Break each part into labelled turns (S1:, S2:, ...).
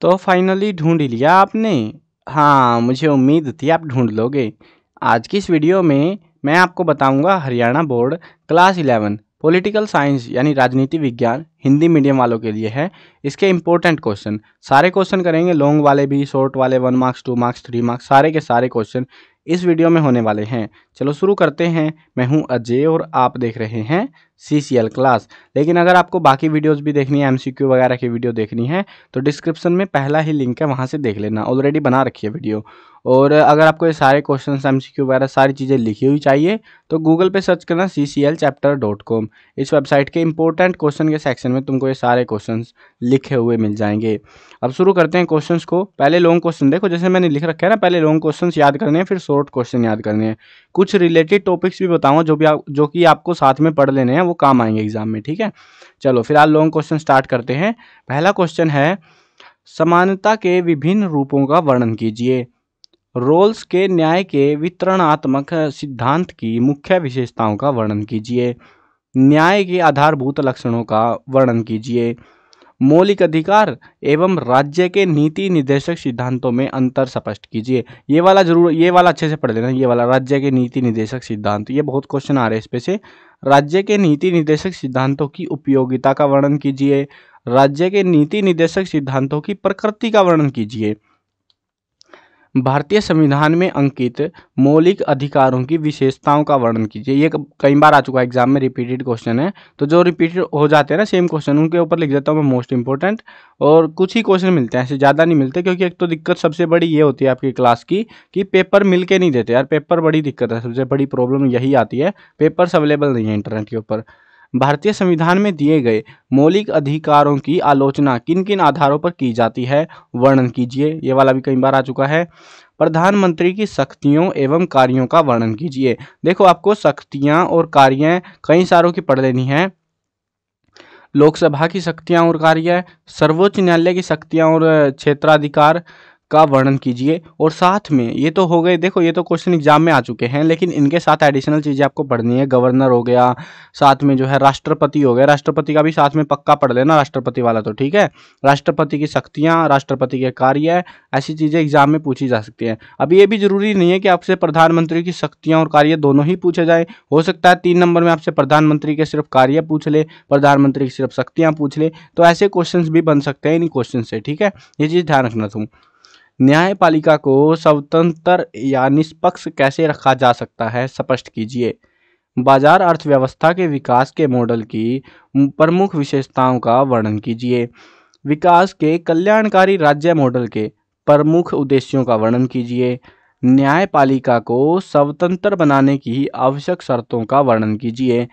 S1: तो फाइनली ढूंढ ही लिया आपने हाँ मुझे उम्मीद थी आप ढूंढ लोगे आज की इस वीडियो में मैं आपको बताऊंगा Haryana board class eleven political science यानी राजनीति विज्ञान हिंदी मीडियम वालों के लिए है इसके इंपॉर्टेंट क्वेश्चन सारे क्वेश्चन करेंगे लॉन्ग वाले भी शॉर्ट वाले one marks two marks three marks सारे के सारे क्वेश्चन इस वीडियो में होने वाले हैं चलो शुरू करते हैं मैं हूं अजय और आप देख रहे हैं सी सी एल क्लास लेकिन अगर आपको बाकी वीडियोस भी देखनी है एमसीक्यू वगैरह की वीडियो देखनी है तो डिस्क्रिप्शन में पहला ही लिंक है वहां से देख लेना ऑलरेडी बना रखी है वीडियो और अगर आपको ये सारे क्वेश्चन एम सी क्यू वगैरह सारी चीज़ें लिखी हुई चाहिए तो गूगल पे सर्च करना C C L chapter dot com इस वेबसाइट के इंपॉर्टेंट क्वेश्चन के सेक्शन में तुमको ये सारे क्वेश्चन लिखे हुए मिल जाएंगे अब शुरू करते हैं क्वेश्चन को पहले लॉन्ग क्वेश्चन देखो जैसे मैंने लिख रखा है ना पहले लॉन्ग क्वेश्चन याद करने हैं फिर शॉर्ट क्वेश्चन याद करने हैं कुछ रिलेटेड टॉपिक्स भी बताऊँगा जो भी आप जो कि आपको साथ में पढ़ लेने हैं वो काम आएंगे एग्जाम में ठीक है चलो फिलहाल लॉन्ग क्वेश्चन स्टार्ट करते हैं पहला क्वेश्चन है समानता के विभिन्न रूपों का वर्णन कीजिए रोल्स के न्याय के वितरणात्मक सिद्धांत की मुख्य विशेषताओं का वर्णन कीजिए न्याय के आधारभूत लक्षणों का वर्णन कीजिए मौलिक अधिकार एवं राज्य के नीति निर्देशक सिद्धांतों में अंतर स्पष्ट कीजिए ये वाला जरूर ये वाला अच्छे से पढ़ लेना ये वाला राज्य के नीति निर्देशक सिद्धांत ये बहुत क्वेश्चन आ रहे हैं इस पे से राज्य के नीति निर्देशक सिद्धांतों की उपयोगिता का वर्णन कीजिए राज्य के नीति निर्देशक सिद्धांतों की प्रकृति का वर्णन कीजिए भारतीय संविधान में अंकित मौलिक अधिकारों की विशेषताओं का वर्णन कीजिए ये कई बार आ चुका है एग्जाम में रिपीटेड क्वेश्चन है तो जो रिपीटेड हो जाते हैं ना सेम क्वेश्चन उनके ऊपर लिख देता हूँ मैं मोस्ट इंपॉर्टेंट और कुछ ही क्वेश्चन मिलते हैं ऐसे ज़्यादा नहीं मिलते क्योंकि एक तो दिक्कत सबसे बड़ी ये होती है आपकी क्लास की कि पेपर मिल के नहीं देते यार पेपर बड़ी दिक्कत है सबसे बड़ी प्रॉब्लम यही आती है पेपर्स अवेलेबल नहीं है इंटरनेट के ऊपर भारतीय संविधान में दिए गए मौलिक अधिकारों की आलोचना किन किन आधारों पर की जाती है वर्णन कीजिए ये वाला भी कई बार आ चुका है प्रधानमंत्री की शक्तियों एवं कार्यों का वर्णन कीजिए देखो आपको शक्तियाँ और कार्य कई सारों की पढ़ लेनी है लोकसभा की शक्तियाँ और कार्य सर्वोच्च न्यायालय की शक्तियाँ और क्षेत्राधिकार का वर्णन कीजिए और साथ में ये तो हो गए देखो ये तो क्वेश्चन एग्जाम में आ चुके हैं लेकिन इनके साथ एडिशनल चीज़ें आपको पढ़नी है गवर्नर हो गया साथ में जो है राष्ट्रपति हो गया राष्ट्रपति का भी साथ में पक्का पढ़ लेना राष्ट्रपति वाला तो ठीक है राष्ट्रपति की शक्तियाँ राष्ट्रपति के कार्य ऐसी चीज़ें एग्जाम में पूछी जा सकती हैं अब ये भी जरूरी नहीं है कि आपसे प्रधानमंत्री की शक्तियाँ और कार्य दोनों ही पूछे जाए हो सकता है तीन नंबर में आपसे प्रधानमंत्री के सिर्फ कार्य पूछ ले प्रधानमंत्री की सिर्फ शक्तियाँ पूछ ले तो ऐसे क्वेश्चन भी बन सकते हैं इन क्वेश्चन से ठीक है ये चीज़ ध्यान रखना तुम न्यायपालिका को स्वतंत्र या निष्पक्ष कैसे रखा जा सकता है स्पष्ट कीजिए बाजार अर्थव्यवस्था के विकास के मॉडल की प्रमुख विशेषताओं का वर्णन कीजिए विकास के कल्याणकारी राज्य मॉडल के प्रमुख उद्देश्यों का वर्णन कीजिए न्यायपालिका को स्वतंत्र बनाने की आवश्यक शर्तों का वर्णन कीजिए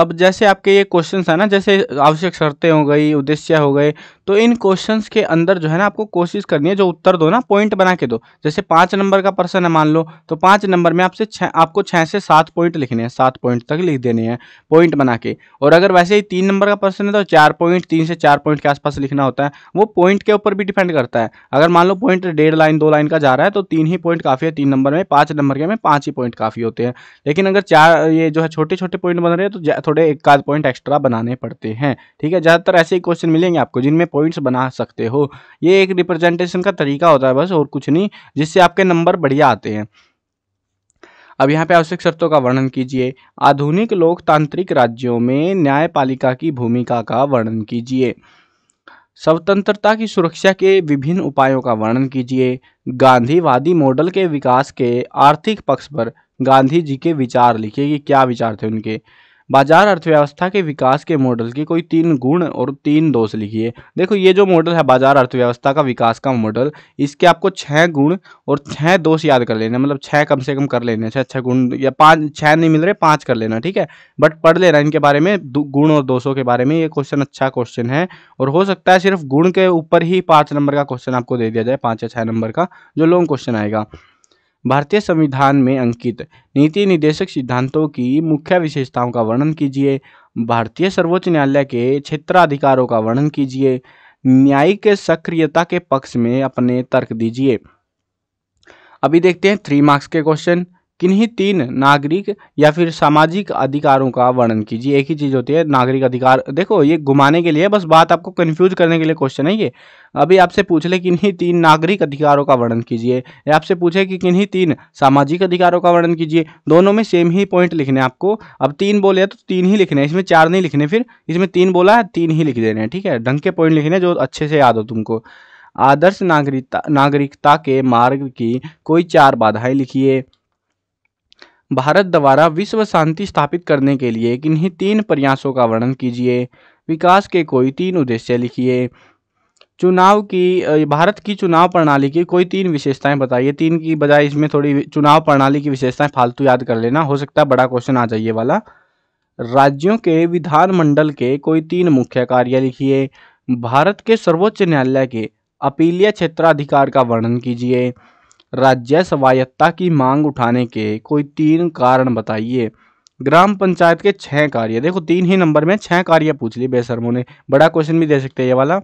S1: अब जैसे आपके ये क्वेश्चंस है ना जैसे आवश्यक शर्तें हो गई उद्देश्य हो गए तो इन क्वेश्चंस के अंदर जो है ना आपको कोशिश करनी है जो उत्तर दो ना पॉइंट बना के दो जैसे पाँच नंबर का पर्सन है मान लो तो पाँच नंबर में आपसे छः आपको छः से सात पॉइंट लिखने हैं सात पॉइंट तक लिख देने हैं पॉइंट बना के और अगर वैसे ही तीन नंबर का पर्सन है तो चार पॉइंट तीन से चार पॉइंट के आसपास लिखना होता है वो पॉइंट के ऊपर भी डिपेंड करता है अगर मान लो पॉइंट डेढ़ लाइन दो लाइन का जा रहा है तो तीन ही पॉइंट काफ़ी है तीन नंबर में पाँच नंबर के में पाँच ही पॉइंट काफ़ी होते हैं लेकिन अगर चार ये जो है छोटे छोटे पॉइंट बन रहे हैं तो थोड़े एक आध पॉइंट एक्स्ट्रा बनाने पड़ते हैं ठीक है ज़्यादातर ऐसे ही क्वेश्चन मिलेंगे आपको जिनमें पॉइंट्स बना सकते हो ये एक रिप्रेजेंटेशन का तरीका होता है बस और कुछ नहीं जिससे आपके नंबर बढ़िया आते हैं अब यहाँ पे आवश्यक शर्तों का वर्णन कीजिए आधुनिक लोकतांत्रिक राज्यों में न्यायपालिका की भूमिका का वर्णन कीजिए स्वतंत्रता की सुरक्षा के विभिन्न उपायों का वर्णन कीजिए गांधीवादी मॉडल के विकास के आर्थिक पक्ष पर गांधी जी के विचार लिखिए कि क्या विचार थे उनके बाजार अर्थव्यवस्था के विकास के मॉडल के कोई तीन गुण और तीन दोष लिखिए देखो ये जो मॉडल है बाजार अर्थव्यवस्था का विकास का मॉडल इसके आपको छः गुण और छः दोष याद कर लेने मतलब छः कम से कम कर लेने छः छः गुण या पाँच छः नहीं मिल रहे पाँच कर लेना ठीक है बट पढ़ लेना इनके बारे में गुण और दोषों के बारे में ये क्वेश्चन अच्छा क्वेश्चन है और हो सकता है सिर्फ गुण के ऊपर ही पाँच नंबर का क्वेश्चन आपको दे दिया जाए पाँच या छः नंबर का जो लॉन्ग क्वेश्चन आएगा भारतीय संविधान में अंकित नीति निदेशक सिद्धांतों की मुख्य विशेषताओं का वर्णन कीजिए भारतीय सर्वोच्च न्यायालय के क्षेत्राधिकारों का वर्णन कीजिए न्यायिक सक्रियता के पक्ष में अपने तर्क दीजिए अभी देखते हैं थ्री मार्क्स के क्वेश्चन किन्हीं तीन नागरिक या फिर सामाजिक अधिकारों का वर्णन कीजिए एक ही चीज होती है नागरिक अधिकार देखो ये घुमाने के लिए बस बात आपको कंफ्यूज करने के लिए क्वेश्चन है ये अभी आपसे पूछ ले किन्हीं तीन नागरिक अधिकारों का वर्णन कीजिए या आपसे पूछे कि किन्हीं तीन सामाजिक अधिकारों का वर्णन कीजिए दोनों में सेम ही पॉइंट लिखने आपको अब तीन बोले तो तीन ही लिखने इसमें चार नहीं लिखने फिर इसमें तीन बोला है तीन ही लिख देने हैं ठीक है ढंग के पॉइंट लिखने जो अच्छे से याद हो तुमको आदर्श नागरिकता नागरिकता के मार्ग की कोई चार बाधाएं लिखिए भारत द्वारा विश्व शांति स्थापित करने के लिए किन्हीं तीन प्रयासों का वर्णन कीजिए विकास के कोई तीन उद्देश्य लिखिए चुनाव की भारत की चुनाव प्रणाली की कोई तीन विशेषताएं बताइए तीन की बजाय इसमें थोड़ी चुनाव प्रणाली की विशेषताएं फालतू याद कर लेना हो सकता है बड़ा क्वेश्चन आ जाइए वाला राज्यों के विधानमंडल के कोई तीन मुख्य कार्य लिखिए भारत के सर्वोच्च न्यायालय के अपीलीय क्षेत्राधिकार का वर्णन कीजिए राज्य स्वायत्ता की मांग उठाने के कोई तीन कारण बताइए ग्राम पंचायत के छह कार्य देखो तीन ही नंबर में छह कार्य पूछ लिए बेसरमो ने बड़ा क्वेश्चन भी दे सकते हैं ये वाला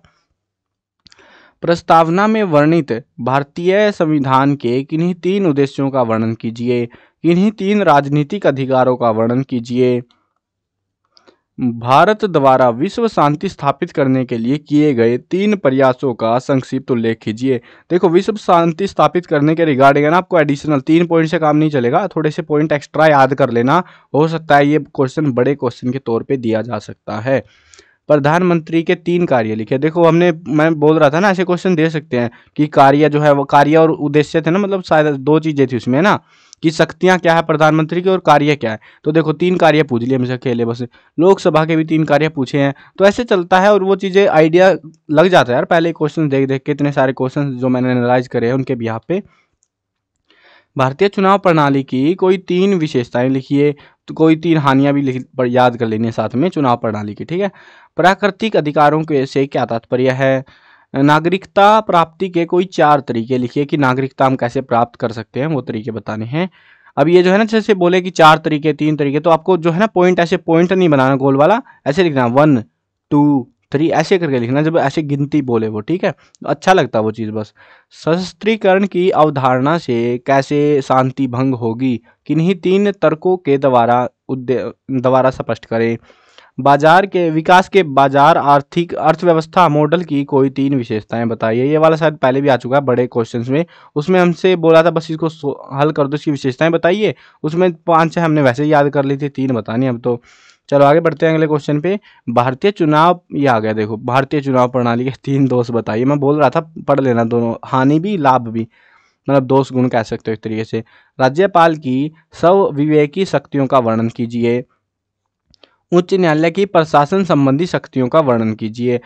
S1: प्रस्तावना में वर्णित भारतीय संविधान के किन्हीं तीन उद्देश्यों का वर्णन कीजिए किन्हीं तीन राजनीतिक अधिकारों का वर्णन कीजिए भारत द्वारा विश्व शांति स्थापित करने के लिए किए गए तीन प्रयासों का संक्षिप्त उल्लेख कीजिए देखो विश्व शांति स्थापित करने के रिगार्डिंग है ना आपको एडिशनल तीन पॉइंट से काम नहीं चलेगा थोड़े से पॉइंट एक्स्ट्रा याद कर लेना हो सकता है ये क्वेश्चन बड़े क्वेश्चन के तौर पे दिया जा सकता है प्रधानमंत्री के तीन कार्य लिखे देखो हमने मैं बोल रहा था ना ऐसे क्वेश्चन दे सकते हैं कि कार्य जो है वो कार्य और उद्देश्य थे ना मतलब शायद दो चीज़ें थी उसमें ना कि शक्तियाँ क्या है प्रधानमंत्री की और कार्य क्या है तो देखो तीन कार्य पूछ लिए हमसे खेले बस लोकसभा के भी तीन कार्य पूछे हैं तो ऐसे चलता है और वो चीज़ें आइडिया लग जाता है यार पहले क्वेश्चन देख देख के इतने सारे क्वेश्चन जो मैंने एनालाइज करे हैं उनके भी यहाँ पे भारतीय चुनाव प्रणाली की कोई तीन विशेषताएं लिखिए तो कोई तीन हानियां भी लिख पर याद कर लेनी है साथ में चुनाव प्रणाली की ठीक है प्राकृतिक अधिकारों के से क्या तात्पर्य है नागरिकता प्राप्ति के कोई चार तरीके लिखिए कि नागरिकता हम कैसे प्राप्त कर सकते हैं वो तरीके बताने हैं अब ये जो है ना जैसे बोले कि चार तरीके तीन तरीके तो आपको जो है ना पॉइंट ऐसे पॉइंट नहीं बनाना गोल वाला ऐसे लिखना वन टू थ्री ऐसे करके लिखना जब ऐसे गिनती बोले वो ठीक है अच्छा लगता वो चीज़ बस सशस्त्रीकरण की अवधारणा से कैसे शांति भंग होगी किन्हीं तीन तर्कों के द्वारा द्वारा स्पष्ट करें बाजार के विकास के बाजार आर्थिक अर्थव्यवस्था मॉडल की कोई तीन विशेषताएं बताइए ये वाला शायद पहले भी आ चुका है बड़े क्वेश्चन में उसमें हमसे बोला था बस इसको हल कर दो इसकी विशेषताएं बताइए उसमें पाँच छः हमने वैसे ही याद कर ली थी तीन बतानी अब तो चलो आगे बढ़ते हैं अगले क्वेश्चन पे भारतीय चुनाव ये आ गया देखो भारतीय चुनाव प्रणाली के तीन दोष बताइए मैं बोल रहा था पढ़ लेना दोनों हानि भी लाभ भी मतलब दोष गुण कह सकते हो एक तरीके से राज्यपाल की सब विवेकी शक्तियों का वर्णन कीजिए उच्च न्यायालय की प्रशासन संबंधी शक्तियों का वर्णन कीजिए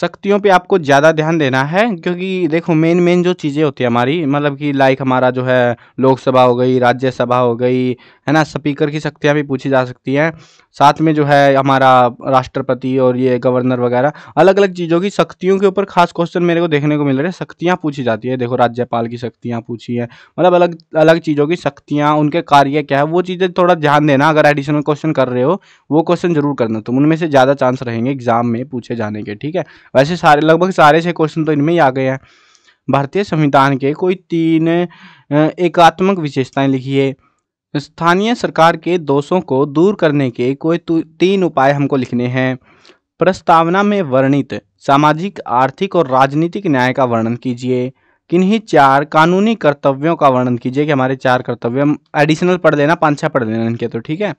S1: शक्तियों पे आपको ज़्यादा ध्यान देना है क्योंकि देखो मेन मेन जो चीज़ें होती है हमारी मतलब कि लाइक हमारा जो है लोकसभा हो गई राज्यसभा हो गई है ना स्पीकर की शक्तियाँ भी पूछी जा सकती हैं साथ में जो है हमारा राष्ट्रपति और ये गवर्नर वगैरह अलग अलग चीज़ों की शक्तियों के ऊपर खास क्वेश्चन मेरे को देखने को मिल रहे हैं शक्तियाँ पूछी जाती है देखो राज्यपाल की शक्तियाँ पूछी हैं मतलब अलग अलग चीज़ों की शक्तियाँ उनके कार्य क्या है वो चीज़ें थोड़ा ध्यान देना अगर एडिशनल क्वेश्चन कर रहे हो वो क्वेश्चन जरूर करना तुम उनमें से ज़्यादा चांस रहेंगे एग्जाम में पूछे जाने के ठीक है वैसे सारे लगभग सारे से क्वेश्चन तो इनमें ही आ गए हैं भारतीय संविधान के कोई तीन एकात्मक विशेषताएं लिखी है स्थानीय सरकार के दोषों को दूर करने के कोई तीन उपाय हमको लिखने हैं प्रस्तावना में वर्णित सामाजिक आर्थिक और राजनीतिक न्याय का वर्णन कीजिए किन्हीं चार कानूनी कर्तव्यों का वर्णन कीजिए कि हमारे चार कर्तव्य एडिशनल पढ़ लेना पाँच छः पढ़ लेना इनके तो ठीक है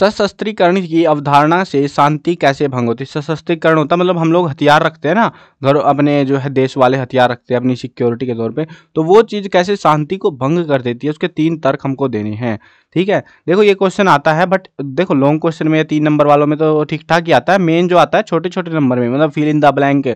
S1: सशस्त्रीकरण की अवधारणा से शांति कैसे भंग होती है सशस्त्रीकरण होता मतलब हम लोग हथियार रखते हैं ना घर अपने जो है देश वाले हथियार रखते हैं अपनी सिक्योरिटी के तौर पे तो वो चीज़ कैसे शांति को भंग कर देती है उसके तीन तर्क हमको देने हैं ठीक है देखो ये क्वेश्चन आता है बट देखो लॉन्ग क्वेश्चन में तीन नंबर वालों में तो ठीक ठाक ही आता है मेन जो आता है छोटे छोटे नंबर में मतलब fill in the blank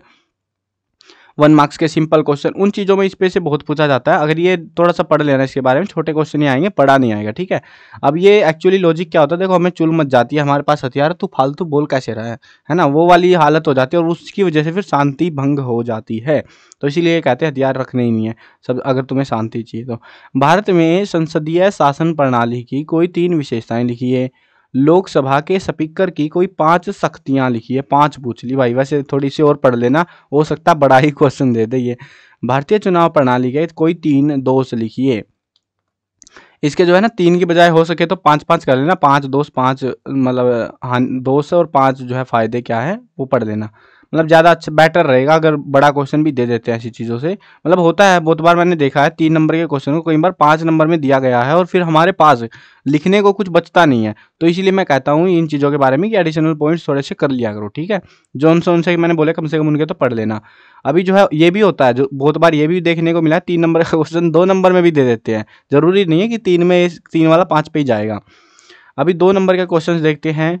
S1: one marks के सिंपल क्वेश्चन उन चीज़ों में इस पे से बहुत पूछा जाता है अगर ये थोड़ा सा पढ़ लेना इसके बारे में छोटे क्वेश्चन ही आएंगे पढ़ा नहीं आएगा ठीक है अब ये एक्चुअली लॉजिक क्या होता है देखो हमें चुल मच जाती है हमारे पास हथियार तू तो फालतू बोल कैसे रहा है है ना वो वाली हालत हो जाती है और उसकी वजह से फिर शांति भंग हो जाती है तो इसीलिए कहते हैं हथियार रखने ही नहीं है सब अगर तुम्हें शांति चाहिए तो भारत में संसदीय शासन प्रणाली की कोई तीन विशेषताएँ लिखी है लोकसभा के स्पीकर की कोई पांच सख्तियां लिखी है पांच पूछ ली भाई वैसे थोड़ी सी और पढ़ लेना हो सकता बड़ा ही क्वेश्चन दे दे ये भारतीय चुनाव प्रणाली के कोई तीन दोष लिखिए इसके जो है ना तीन की बजाय हो सके तो पांच पांच कर लेना पांच दोष पांच मतलब हाँ दोष और पांच जो है फायदे क्या है वो पढ़ लेना मतलब ज़्यादा अच्छा बेटर रहेगा अगर बड़ा क्वेश्चन भी दे देते हैं ऐसी चीज़ों से मतलब होता है बहुत बार मैंने देखा है तीन नंबर के क्वेश्चन को कई बार पाँच नंबर में दिया गया है और फिर हमारे पास लिखने को कुछ बचता नहीं है तो इसीलिए मैं कहता हूँ इन चीज़ों के बारे में कि एडिशनल पॉइंट्स थोड़े से कर लिया करो ठीक है जो उनसे उनसे मैंने बोले कम से कम उनके तो पढ़ लेना अभी जो है ये भी होता है जो बहुत बार ये भी देखने को मिला है तीन नंबर का क्वेश्चन दो नंबर में भी दे देते हैं ज़रूरी नहीं है कि तीन में तीन वाला पाँच पे ही जाएगा अभी दो नंबर के क्वेश्चन देखते हैं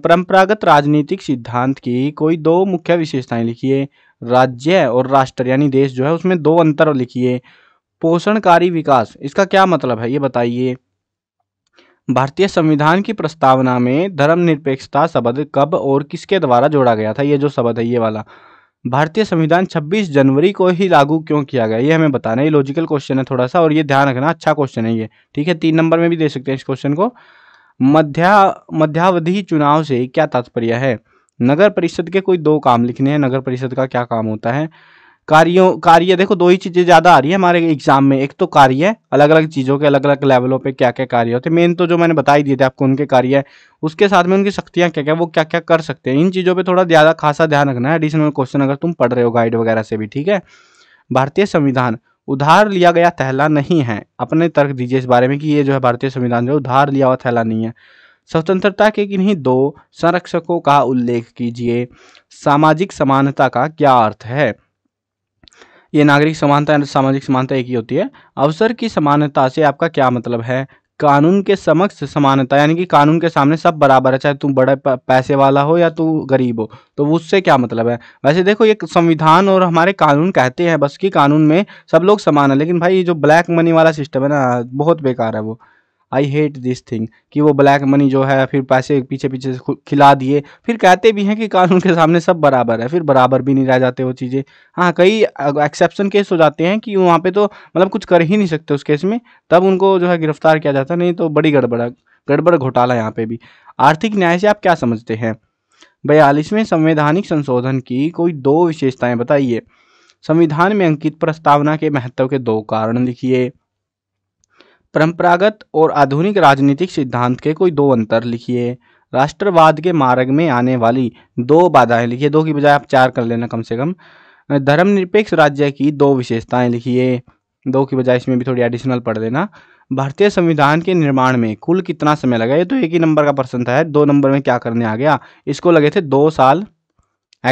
S1: परंपरागत राजनीतिक सिद्धांत की कोई दो मुख्य विशेषताएं लिखिए राज्य और राष्ट्र यानी देश जो है उसमें दो अंतर लिखिए पोषणकारी विकास इसका क्या मतलब है ये बताइए भारतीय संविधान की प्रस्तावना में धर्मनिरपेक्षता शब्द कब और किसके द्वारा जोड़ा गया था ये जो शब्द है ये वाला भारतीय संविधान 26 जनवरी को ही लागू क्यों किया गया ये हमें बताना है लॉजिकल क्वेश्चन है थोड़ा सा और ये ध्यान रखना अच्छा क्वेश्चन है ये ठीक है तीन नंबर में भी दे सकते हैं इस क्वेश्चन को मध्या मध्यावधि चुनाव से क्या तात्पर्य है नगर परिषद के कोई दो काम लिखने हैं नगर परिषद का क्या काम होता है कार्यों कार्य देखो दो ही चीज़ें ज़्यादा आ रही है हमारे एग्जाम में एक तो कार्य अलग अलग चीज़ों के अलग अलग लेवलों पे क्या क्या कार्य होते हैं मेन तो जो मैंने बता ही दिए थे आपको उनके कार्य है उसके साथ में उनकी शक्तियाँ क्या क्या वो क्या क्या कर सकते हैं इन चीज़ों पर थोड़ा ज़्यादा खासा ध्यान रखना है एडिशनल क्वेश्चन अगर तुम पढ़ रहे हो गाइड वगैरह से भी ठीक है भारतीय संविधान उधार लिया गया थैला नहीं है अपने तर्क दीजिए इस बारे में कि ये जो है भारतीय संविधान जो उधार लिया हुआ थैला नहीं है स्वतंत्रता के किन्हीं दो संरक्षकों का उल्लेख कीजिए सामाजिक समानता का क्या अर्थ है ये नागरिक समानता सामाजिक समानता एक ही होती है अवसर की समानता से आपका क्या मतलब है कानून के समक्ष समानता यानी कि कानून के सामने सब बराबर है चाहे तू बड़ा पैसे वाला हो या तू गरीब हो तो उससे क्या मतलब है वैसे देखो ये संविधान और हमारे कानून कहते हैं बस कि कानून में सब लोग समान है लेकिन भाई ये जो ब्लैक मनी वाला सिस्टम है ना बहुत बेकार है वो आई हेट दिस थिंग कि वो ब्लैक मनी जो है फिर पैसे पीछे पीछे से खिला दिए फिर कहते भी हैं कि कानून के सामने सब बराबर है फिर बराबर भी नहीं रह जाते वो चीज़ें हाँ कई एक्सेप्शन केस हो जाते हैं कि वहाँ पे तो मतलब कुछ कर ही नहीं सकते उस केस में तब उनको जो है गिरफ्तार किया जाता नहीं तो बड़ी गड़बड़ा गड़बड़ घोटाला यहाँ पे भी आर्थिक न्याय से आप क्या समझते हैं बयालीसवें संवैधानिक संशोधन की कोई दो विशेषताएँ बताइए संविधान में अंकित प्रस्तावना के महत्व के दो कारण लिखिए परंपरागत और आधुनिक राजनीतिक सिद्धांत के कोई दो अंतर लिखिए राष्ट्रवाद के मार्ग में आने वाली दो बाधाएं लिखिए दो की बजाय आप चार कर लेना कम से कम धर्मनिरपेक्ष राज्य की दो विशेषताएं लिखिए दो की बजाय इसमें भी थोड़ी एडिशनल पढ़ देना भारतीय संविधान के निर्माण में कुल कितना समय लगा ये तो एक ही नंबर का प्रश्न था दो नंबर में क्या करने आ गया इसको लगे थे दो साल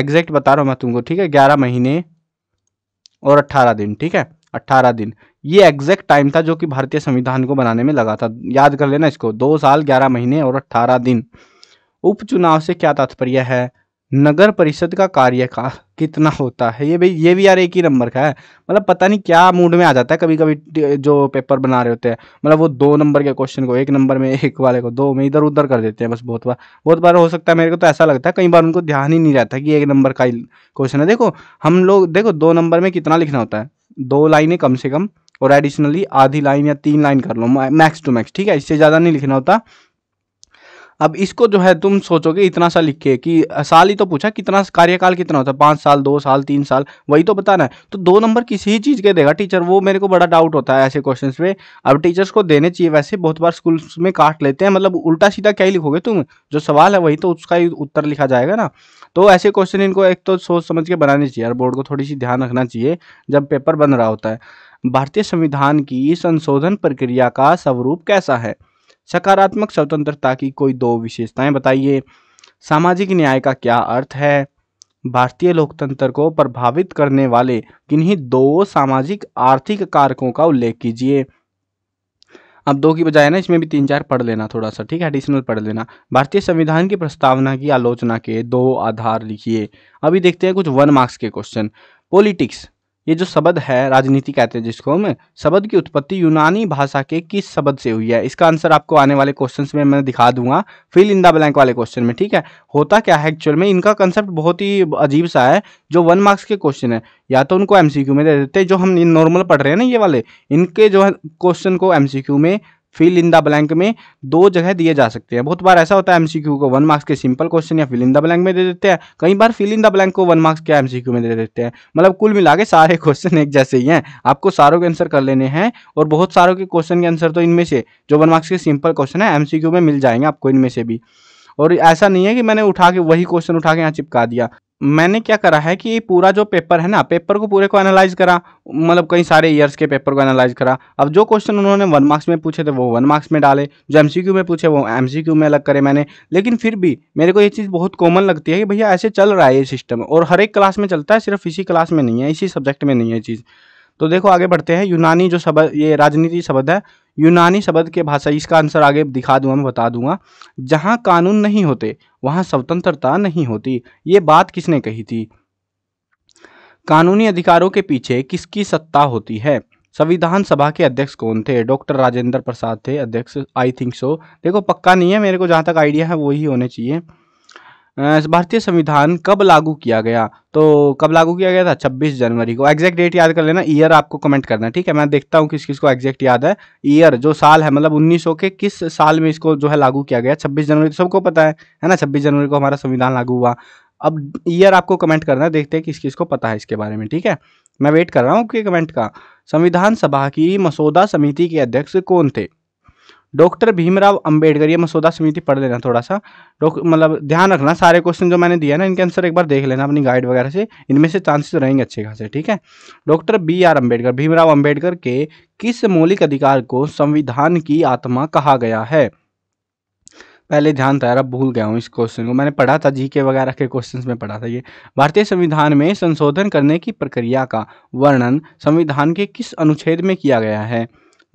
S1: एग्जैक्ट बता रहा हूँ मैं तुमको ठीक है ग्यारह महीने और अट्ठारह दिन ठीक है अट्ठारह दिन ये एग्जैक्ट टाइम था जो कि भारतीय संविधान को बनाने में लगा था याद कर लेना इसको दो साल ग्यारह महीने और अट्ठारह दिन उपचुनाव से क्या तात्पर्य है नगर परिषद का कार्य का कितना होता है ये भाई ये भी यार एक ही नंबर का है मतलब पता नहीं क्या मूड में आ जाता है कभी कभी जो पेपर बना रहे होते हैं मतलब वो दो नंबर के क्वेश्चन को एक नंबर में एक वाले को दो में इधर उधर कर देते हैं बस बहुत बार बहुत बार हो सकता है मेरे को तो ऐसा लगता है कई बार उनको ध्यान ही नहीं रहता कि एक नंबर का क्वेश्चन है देखो हम लोग देखो दो नंबर में कितना लिखना होता है दो लाइने कम से कम और एडिशनली आधी लाइन या तीन लाइन कर लो मैक्स टू मैक्स ठीक है इससे ज़्यादा नहीं लिखना होता अब इसको जो है तुम सोचोगे इतना सा लिखे कि साल ही तो पूछा कितना कार्यकाल कितना होता है पाँच साल दो साल तीन साल वही तो बताना है तो दो नंबर किसी ही चीज़ के देगा टीचर वो मेरे को बड़ा डाउट होता है ऐसे क्वेश्चन पे अब टीचर्स को देने चाहिए वैसे बहुत बार स्कूल में काट लेते हैं मतलब उल्टा सीधा क्या ही लिखोगे तुम जो सवाल है वही तो उसका ही उत्तर लिखा जाएगा ना तो ऐसे क्वेश्चन इनको एक तो सोच समझ के बनाने चाहिए और बोर्ड को थोड़ी सी ध्यान रखना चाहिए जब पेपर बन रहा होता है भारतीय संविधान की संशोधन प्रक्रिया का स्वरूप कैसा है सकारात्मक स्वतंत्रता की कोई दो विशेषताएं बताइए सामाजिक न्याय का क्या अर्थ है भारतीय लोकतंत्र को प्रभावित करने वाले किन्हीं दो सामाजिक आर्थिक कारकों का उल्लेख कीजिए अब दो की बजाय ना इसमें भी तीन चार पढ़ लेना थोड़ा सा ठीक है एडिशनल पढ़ लेना भारतीय संविधान की प्रस्तावना की आलोचना के दो आधार लिखिए अभी देखते हैं कुछ वन मार्क्स के क्वेश्चन पॉलिटिक्स ये जो शब्द है राजनीति कहते हैं जिसको हम शब्द की उत्पत्ति यूनानी भाषा के किस शब्द से हुई है इसका आंसर आपको आने वाले क्वेश्चंस में मैं दिखा दूंगा फिल इन द ब्लैंक वाले क्वेश्चन में ठीक है होता क्या है एक्चुअल में इनका कंसेप्ट बहुत ही अजीब सा है जो वन मार्क्स के क्वेश्चन है या तो उनको एमसीक्यू में दे देते जो हम नॉर्मल पढ़ रहे हैं ना ये वाले इनके जो है क्वेश्चन को एमसीक्यू में फिल इन द ब्लैंक में दो जगह दिए जा सकते हैं बहुत बार ऐसा होता है एमसीक्यू को वन मार्क्स के सिंपल क्वेश्चन या फिल इन द ब्लैंक में दे देते हैं कई बार फिल इन द ब्लैंक को वन मार्क्स के एमसीक्यू में दे देते हैं मतलब कुल मिला के सारे क्वेश्चन एक जैसे ही हैं आपको सारों के आंसर कर लेने हैं और बहुत सारों के क्वेश्चन के आंसर तो इनमें से जो वन मार्क्स के सिंपल क्वेश्चन है एमसीक्यू में मिल जाएंगे आपको इनमें से भी और ऐसा नहीं है कि मैंने उठा के वही क्वेश्चन उठा के यहाँ चिपका दिया मैंने क्या करा है कि पूरा जो पेपर है ना पेपर को पूरे को एनालाइज करा मतलब कई सारे ईयर्स के पेपर को एनालाइज करा अब जो क्वेश्चन उन्होंने वन मार्क्स में पूछे थे वो वन मार्क्स में डाले जो एमसीक्यू में पूछे वो एमसीक्यू में अलग करे मैंने लेकिन फिर भी मेरे को ये चीज़ बहुत कॉमन लगती है कि भैया ऐसे चल रहा है ये सिस्टम और हर एक क्लास में चलता है सिर्फ इसी क्लास में नहीं है इसी सब्जेक्ट में नहीं है ये चीज़ तो देखो आगे बढ़ते हैं यूनानी जो शब्द ये राजनीति शब्द है यूनानी शब्द के भाषा इसका आंसर आगे दिखा दूंगा मैं बता दूंगा जहां कानून नहीं होते वहां स्वतंत्रता नहीं होती ये बात किसने कही थी कानूनी अधिकारों के पीछे किसकी सत्ता होती है संविधान सभा के अध्यक्ष कौन थे डॉक्टर राजेंद्र प्रसाद थे अध्यक्ष आई थिंक सो देखो पक्का नहीं है मेरे को जहाँ तक आइडिया है वही होने चाहिए भारतीय संविधान कब लागू किया गया तो कब लागू किया गया था 26 जनवरी को एग्जैक्ट डेट याद कर लेना ईयर आपको कमेंट करना ठीक है मैं देखता हूँ किस किस को एग्जैक्ट याद है ईयर जो साल है मतलब 1900 के किस साल में इसको जो है लागू किया गया 26 जनवरी तो सबको पता है है ना 26 जनवरी को हमारा संविधान लागू हुआ अब ईयर आपको कमेंट करना है देखते हैं किस किस को पता है इसके बारे में ठीक है मैं वेट कर रहा हूँ कि कमेंट का संविधान सभा की मसौदा समिति के अध्यक्ष कौन थे डॉक्टर भीमराव अंबेडकर ये मसौदा समिति पढ़ लेना थोड़ा सा मतलब ध्यान रखना सारे क्वेश्चन जो मैंने दिया ना इनके आंसर एक बार देख लेना अपनी गाइड वगैरह से इनमें से चांसेस तो रहेंगे अच्छे खासे ठीक है doctor B R Ambedkar Bhimrao Ambedkar के किस मौलिक अधिकार को संविधान की आत्मा कहा गया है पहले ध्यान था तो यार अब भूल गया हूँ इस क्वेश्चन को मैंने पढ़ा था जीके वगैरह के क्वेश्चन में पढ़ा था ये भारतीय संविधान में संशोधन करने की प्रक्रिया का वर्णन संविधान के किस अनुच्छेद में किया गया है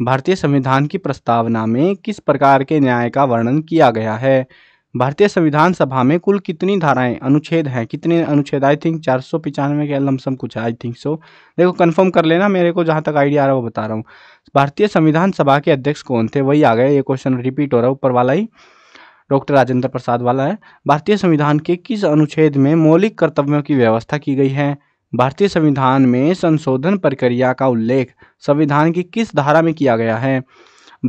S1: भारतीय संविधान की प्रस्तावना में किस प्रकार के न्याय का वर्णन किया गया है भारतीय संविधान सभा में कुल कितनी धाराएं अनुच्छेद हैं कितने अनुच्छेद आई थिंक चार सौ पचानवे के लमसम कुछ आई थिंक सो देखो कंफर्म कर लेना मेरे को जहाँ तक आइडिया आ रहा है वो बता रहा हूँ भारतीय संविधान सभा के अध्यक्ष कौन थे वही आ गए ये क्वेश्चन रिपीट हो रहा है ऊपर वाला ही डॉक्टर राजेंद्र प्रसाद वाला है भारतीय संविधान के किस अनुच्छेद में मौलिक कर्तव्यों की व्यवस्था की गई है भारतीय संविधान में संशोधन प्रक्रिया का उल्लेख संविधान की किस धारा में किया गया है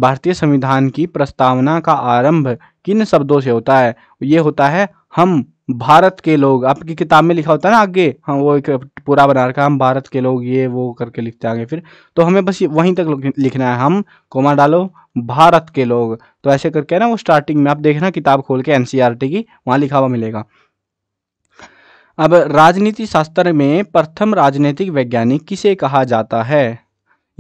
S1: भारतीय संविधान की प्रस्तावना का आरंभ किन शब्दों से होता है ये होता है हम भारत के लोग आपकी किताब में लिखा होता है ना आगे हाँ वो एक पूरा बना रखा हम भारत के लोग ये वो करके लिखते आगे फिर तो हमें बस वहीं तक लिखना है हम कोमा डालो भारत के लोग तो ऐसे करके ना वो स्टार्टिंग में आप देखना किताब खोल के एनसीईआरटी e की वहाँ लिखा हुआ मिलेगा अब राजनीति शास्त्र में प्रथम राजनीतिक वैज्ञानिक किसे कहा जाता है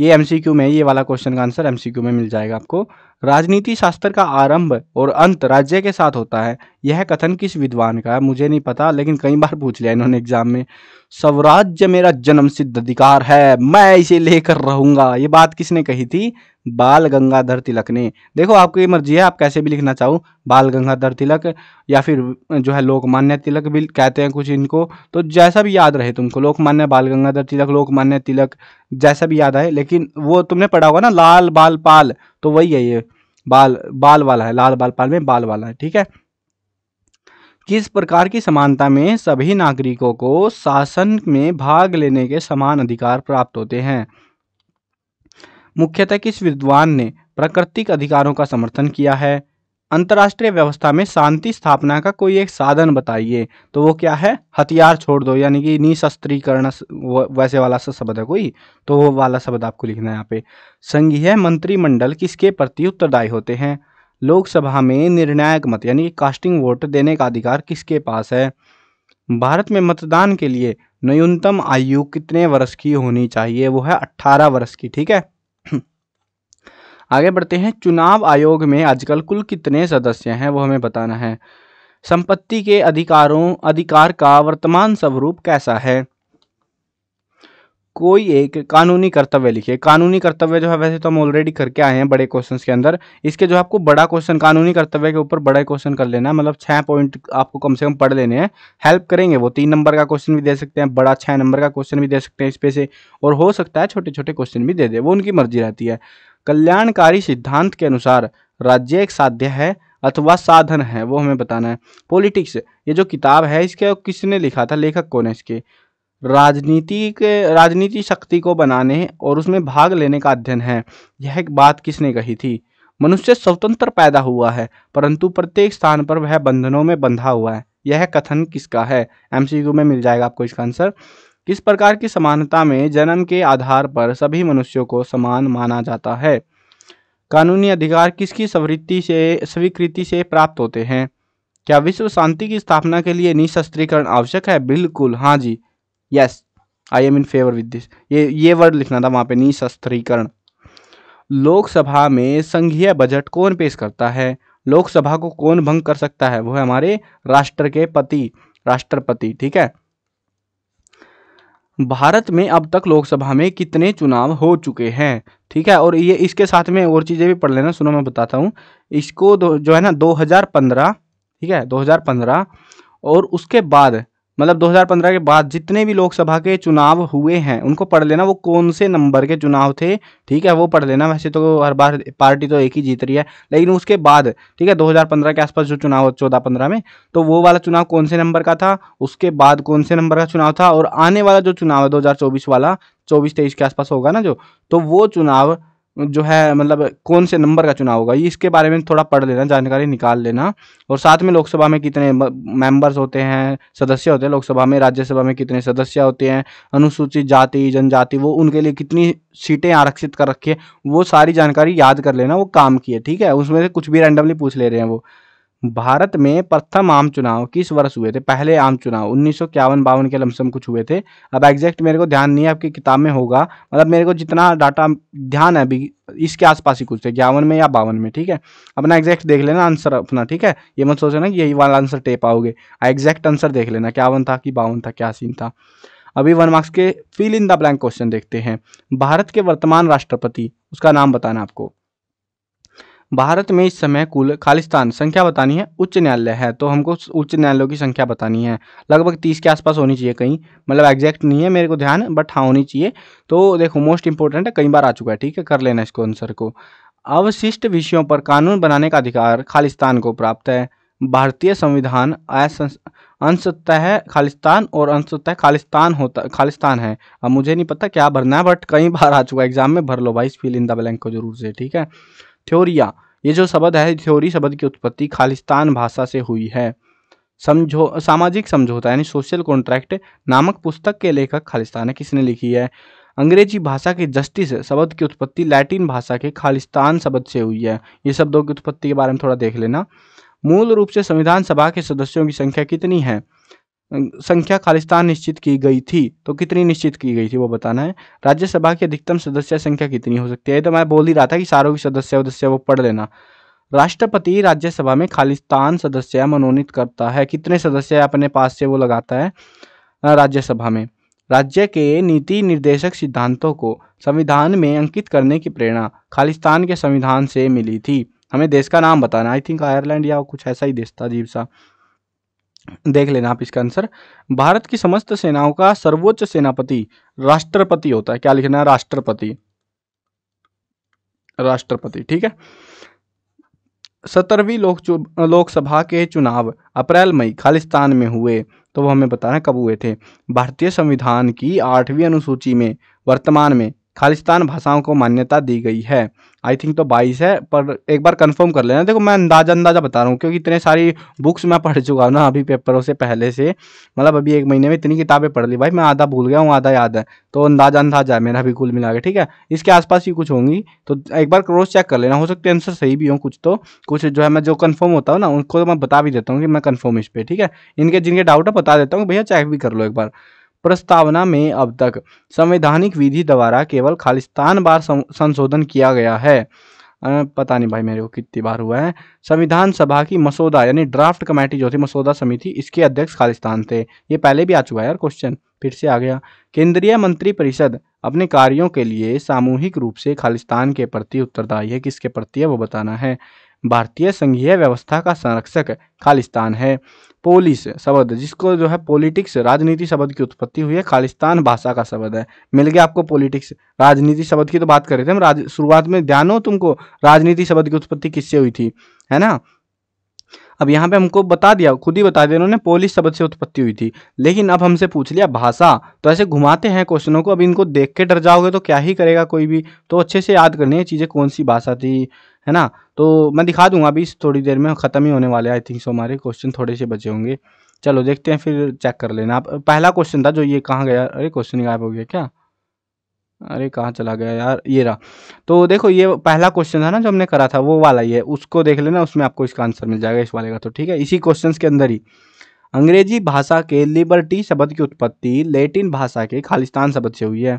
S1: ये एमसीक्यू में ये वाला क्वेश्चन का आंसर एमसीक्यू में मिल जाएगा आपको राजनीति शास्त्र का आरंभ और अंत राज्य के साथ होता है यह कथन किस विद्वान का है मुझे नहीं पता लेकिन कई बार पूछ लिया इन्होंने एग्जाम में स्वराज्य मेरा जन्म सिद्ध अधिकार है मैं इसे लेकर रहूंगा ये बात किसने कही थी बाल गंगाधर तिलक ने देखो आपकी मर्जी है आप कैसे भी लिखना चाहो बाल गंगाधर तिलक या फिर जो है लोकमान्य तिलक भी कहते हैं कुछ इनको तो जैसा भी याद रहे तुमको लोकमान्य बाल गंगाधर तिलक लोकमान्य तिलक जैसा भी याद आए लेकिन वो तुमने पढ़ा होगा ना लाल बाल पाल तो वही है ये बाल बाल वाला है लाल बाल पाल में बाल वाला है ठीक है किस प्रकार की समानता में सभी नागरिकों को शासन में भाग लेने के समान अधिकार प्राप्त होते हैं मुख्यतः किस विद्वान ने प्राकृतिक अधिकारों का समर्थन किया है अंतर्राष्ट्रीय व्यवस्था में शांति स्थापना का कोई एक साधन बताइए तो वो क्या है हथियार छोड़ दो यानी कि निशस्त्रीकरण वैसे वाला सा शब्द है कोई तो वो वाला शब्द आपको लिखना है यहाँ पे संघीय मंत्रिमंडल किसके प्रति उत्तरदायी होते हैं लोकसभा में निर्णायक मत यानी कि कास्टिंग वोट देने का अधिकार किसके पास है भारत में मतदान के लिए न्यूनतम आयु कितने वर्ष की होनी चाहिए वो है अट्ठारह वर्ष की ठीक है आगे बढ़ते हैं चुनाव आयोग में आजकल कुल कितने सदस्य हैं वो हमें बताना है संपत्ति के अधिकारों अधिकार का वर्तमान स्वरूप कैसा है कोई एक कानूनी कर्तव्य लिखिए कानूनी कर्तव्य जो है वैसे तो हम ऑलरेडी करके आए हैं बड़े क्वेश्चन के अंदर इसके जो आपको बड़ा क्वेश्चन कानूनी कर्तव्य के ऊपर बड़े क्वेश्चन कर लेना मतलब छः पॉइंट आपको कम से कम पढ़ लेने हैं हेल्प करेंगे वो तीन नंबर का क्वेश्चन भी दे सकते हैं बड़ा छः नंबर का क्वेश्चन भी दे सकते हैं इस पे से और हो सकता है छोटे छोटे क्वेश्चन भी दे दे वो उनकी मर्जी रहती है कल्याणकारी सिद्धांत के अनुसार राज्य एक साध्य है अथवा साधन है वो हमें बताना है पॉलिटिक्स ये जो किताब है इसके किसने लिखा था लेखक कौन है इसके राजनीति के राजनीति शक्ति को बनाने और उसमें भाग लेने का अध्ययन है यह एक बात किसने कही थी मनुष्य स्वतंत्र पैदा हुआ है परंतु प्रत्येक स्थान पर वह बंधनों में बंधा हुआ है यह कथन किसका है एमसीक्यू में मिल जाएगा आपको इसका आंसर इस प्रकार की समानता में जन्म के आधार पर सभी मनुष्यों को समान माना जाता है कानूनी अधिकार किसकी स्वृत्ति से स्वीकृति से प्राप्त होते हैं क्या विश्व शांति की स्थापना के लिए निशस्त्रीकरण आवश्यक है बिल्कुल हाँ जी yes I am in favour with this ये ये वर्ड लिखना था वहाँ पे निशस्त्रीकरण लोकसभा में संघीय बजट कौन पेश करता है लोकसभा को कौन भंग कर सकता है वो है हमारे राष्ट्र के पति राष्ट्रपति ठीक है भारत में अब तक लोकसभा में कितने चुनाव हो चुके हैं ठीक है और ये इसके साथ में और चीज़ें भी पढ़ लेना सुनो मैं बताता हूँ इसको दो, जो है ना 2015 ठीक है 2015 और उसके बाद मतलब 2015 के बाद जितने भी लोकसभा के चुनाव हुए हैं उनको पढ़ लेना वो कौन से नंबर के चुनाव थे ठीक है वो पढ़ लेना वैसे तो हर बार पार्टी तो एक ही जीत रही है लेकिन उसके बाद ठीक है 2015 के आसपास जो चुनाव हो चौदह पंद्रह में तो वो वाला चुनाव कौन से नंबर का था उसके बाद कौन से नंबर का चुनाव था और आने वाला जो चुनाव है दो वाला चौबीस तेईस के आसपास होगा ना जो तो वो चुनाव जो है मतलब कौन से नंबर का चुनाव होगा ये इसके बारे में थोड़ा पढ़ लेना जानकारी निकाल लेना और साथ में लोकसभा में कितने मेंबर्स होते हैं सदस्य होते हैं लोकसभा में राज्यसभा में कितने सदस्य होते हैं अनुसूचित जाति जनजाति वो उनके लिए कितनी सीटें आरक्षित कर रखी है वो सारी जानकारी याद कर लेना वो काम की है ठीक है उसमें से कुछ भी रैंडमली पूछ ले रहे हैं वो भारत में प्रथम आम चुनाव किस वर्ष हुए थे पहले आम चुनाव उन्नीस सौ इक्यावन बावन के लमसम कुछ हुए थे अब एग्जैक्ट मेरे को ध्यान नहीं है आपकी किताब में होगा मतलब मेरे को जितना डाटा ध्यान है अभी इसके आसपास ही कुछ थे इक्यावन में या बावन में ठीक है अपना एग्जैक्ट देख लेना आंसर अपना ठीक है ये मत सोचे ना कि यही वाला आंसर टेप आओगे एग्जैक्ट आंसर देख लेना इक्यावन था कि बावन था क्या सीन था अभी वन मार्क्स के fill in the blank question देखते हैं भारत के वर्तमान राष्ट्रपति उसका नाम बताना आपको भारत में इस समय कुल खालिस्तान संख्या बतानी है उच्च न्यायालय है तो हमको उच्च न्यायालयों की संख्या बतानी है लगभग तीस के आसपास होनी चाहिए कहीं मतलब एग्जैक्ट नहीं है मेरे को ध्यान बट हाँ होनी चाहिए तो देखो मोस्ट इंपॉर्टेंट है कई बार आ चुका है ठीक है कर लेना इसको आंसर को अवशिष्ट विषयों पर कानून बनाने का अधिकार खालिस्तान को प्राप्त है भारतीय संविधान अंशतः खालिस्तान और अंशतः खालिस्तान होता खालिस्तान है अब मुझे नहीं पता क्या भरना है बट कई बार आ चुका है एग्जाम में भर लो भाई फिल इन द ब्लैंक को जरूर से ठीक है थ्योरिया ये जो शब्द है थ्योरी शब्द की उत्पत्ति खालिस्तान भाषा से हुई है समझो सामाजिक समझौता यानी सोशल कॉन्ट्रैक्ट नामक पुस्तक के लेखक खालिस्तान किसने लिखी है अंग्रेजी भाषा के जस्टिस शब्द की उत्पत्ति लैटिन भाषा के खालिस्तान शब्द से हुई है ये शब्दों की उत्पत्ति के बारे में थोड़ा देख लेना मूल रूप से संविधान सभा के सदस्यों की संख्या कितनी है संख्या खालिस्तान निश्चित की गई थी तो कितनी निश्चित की गई थी वो बताना है राज्यसभा की अधिकतम सदस्य संख्या कितनी हो सकती है तो मैं बोल ही रहा था कि सारों की सदस्य सदस्य वो पढ़ लेना राष्ट्रपति राज्यसभा में खालिस्तान सदस्य मनोनीत करता है कितने सदस्य अपने पास से वो लगाता है राज्यसभा में राज्य के नीति निर्देशक सिद्धांतों को संविधान में अंकित करने की प्रेरणा खालिस्तान के संविधान से मिली थी हमें देश का नाम बताना आई थिंक आयरलैंड या कुछ ऐसा ही देश था अजीब सा देख लेना आप इसका आंसर भारत की समस्त सेनाओं का सर्वोच्च सेनापति राष्ट्रपति होता है क्या लिखना है राष्ट्रपति राष्ट्रपति ठीक है सत्रहवीं लोक लोकसभा के चुनाव अप्रैल मई खालिस्तान में हुए तो वो हमें बताना कब हुए थे भारतीय संविधान की आठवीं अनुसूची में वर्तमान में खालिस्तान भाषाओं को मान्यता दी गई है आई थिंक तो बाईस है पर एक बार कंफर्म कर लेना देखो मैं अंदाजा अंदाजा बता रहा हूँ क्योंकि इतने सारी बुक्स मैं पढ़ चुका हूँ ना अभी पेपरों से पहले से मतलब अभी एक महीने में इतनी किताबें पढ़ ली भाई मैं आधा भूल गया हूँ आधा याद है तो अंदाजा अंदाजा है मेरा भी कुल मिला ठीक है इसके आसपास ही कुछ होंगी तो एक बार क्रॉस चेक कर लेना हो सकता है आंसर सही भी हो कुछ तो कुछ जो है मैं जो कन्फर्म होता हूँ ना उनको तो मैं बता भी देता हूँ कि मैं कन्फर्म इस पर ठीक है इनके जिनके डाउट है बता देता हूँ भैया चेक भी कर लो एक बार प्रस्तावना में अब तक संवैधानिक विधि द्वारा केवल खालिस्तान बार संशोधन किया गया है पता नहीं भाई मेरे को कितनी बार हुआ है संविधान सभा की मसौदा यानी ड्राफ्ट कमेटी जो थी मसौदा समिति इसके अध्यक्ष खालिस्तान थे ये पहले भी आ चुका है यार क्वेश्चन फिर से आ गया केंद्रीय मंत्री परिषद अपने कार्यों के लिए सामूहिक रूप से खालिस्तान के प्रति उत्तरदायी है किसके प्रति है वो बताना है भारतीय संघीय व्यवस्था का संरक्षक खालिस्तान है पोलिस शब्द जिसको जो है पॉलिटिक्स राजनीति शब्द की उत्पत्ति हुई है खालिस्तान भाषा का शब्द है मिल गया आपको पॉलिटिक्स राजनीति शब्द की तो बात कर रहे थे हम राज शुरुआत में ध्यान हो तुमको राजनीति शब्द की उत्पत्ति किससे हुई थी है ना अब यहाँ पे हमको बता दिया खुद ही बता दिया उन्होंने पोलिस शब्द से उत्पत्ति हुई थी लेकिन अब हमसे पूछ लिया भाषा तो ऐसे घुमाते हैं क्वेश्चनों को अब इनको देख के डर जाओगे तो क्या ही करेगा कोई भी तो अच्छे से याद करनी है चीज़ें कौन सी भाषा थी है ना तो मैं दिखा दूंगा अभी थोड़ी देर में ख़त्म ही होने वाले आई थिंक सो हमारे क्वेश्चन थोड़े से बचे होंगे चलो देखते हैं फिर चेक कर लेना आप पहला क्वेश्चन था जो ये कहाँ गया अरे क्वेश्चन गायब हो गया क्या अरे कहाँ चला गया यार ये रहा तो देखो ये पहला क्वेश्चन था ना जो हमने करा था वो वाला ये उसको देख लेना उसमें आपको इसका आंसर मिल जाएगा इस वाले का तो ठीक है इसी क्वेश्चन के अंदर ही अंग्रेजी भाषा के लिबर्टी शब्द की उत्पत्ति लेटिन भाषा के खालिस्तान शब्द से हुई है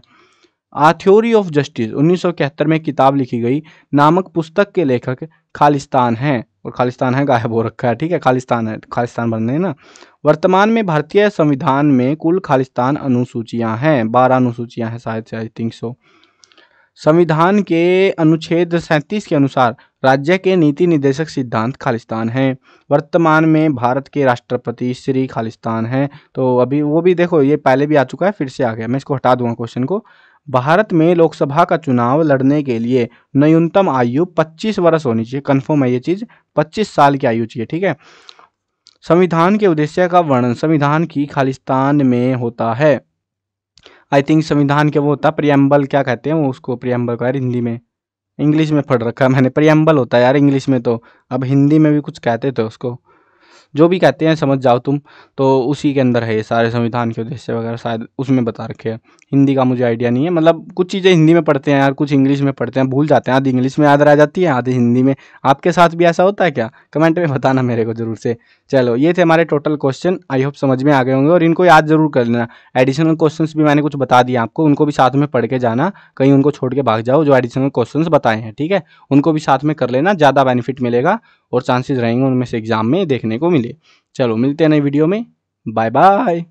S1: आ थ्योरी ऑफ जस्टिस उन्नीस में किताब लिखी गई नामक पुस्तक के लेखक खालिस्तान हैं और खालिस्तान है गायब हो रखा है ठीक है खालिस्तान है खालिस्तान बनने ना वर्तमान में भारतीय संविधान में कुल खालिस्तान अनुसूचियां हैं बारह अनुसूचियां हैं शायद से आई थिंक सो संविधान के अनुच्छेद सैंतीस के अनुसार राज्य के नीति निदेशक सिद्धांत खालिस्तान हैं वर्तमान में भारत के राष्ट्रपति श्री खालिस्तान हैं तो अभी वो भी देखो ये पहले भी आ चुका है फिर से आ गया मैं इसको हटा दूंगा क्वेश्चन को भारत में लोकसभा का चुनाव लड़ने के लिए न्यूनतम आयु 25 वर्ष होनी चाहिए कन्फर्म है ये चीज़ 25 साल की आयु चाहिए ठीक है संविधान के उद्देश्य का वर्णन संविधान की खालिस्तान में होता है आई थिंक संविधान के वो होता है प्रियम्बल क्या कहते हैं वो उसको प्रियम्बल को यार हिंदी में इंग्लिश में पढ़ रखा है मैंने प्रियम्बल होता है यार इंग्लिश में तो अब हिंदी में भी कुछ कहते थे तो उसको जो भी कहते हैं समझ जाओ तुम तो उसी के अंदर है ये सारे संविधान के उद्देश्य वगैरह शायद उसमें बता रखे हैं हिंदी का मुझे आइडिया नहीं है मतलब कुछ चीज़ें हिंदी में पढ़ते हैं यार कुछ इंग्लिश में पढ़ते हैं भूल जाते हैं आधी इंग्लिश में याद रह जाती है आधी हिंदी में आपके साथ भी ऐसा होता है क्या कमेंट में बताना मेरे को ज़रूर से चलो ये थे हमारे टोटल क्वेश्चन आई होप समझ में आ गए होंगे और इनको याद जरूर कर लेना एडिशनल क्वेश्चन भी मैंने कुछ बता दिया आपको उनको भी साथ में पढ़ के जाना कहीं उनको छोड़ के भाग जाओ जो एडिशनल क्वेश्चन बताए हैं ठीक है उनको भी साथ में कर लेना ज़्यादा बेनिफिट मिलेगा और चांसेस रहेंगे उनमें से एग्जाम में देखने को मिले चलो मिलते हैं नई वीडियो में बाय बाय